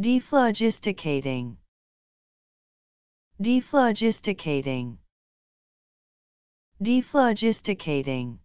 Dephlogisticating. Dephlogisticating. Dephlogisticating.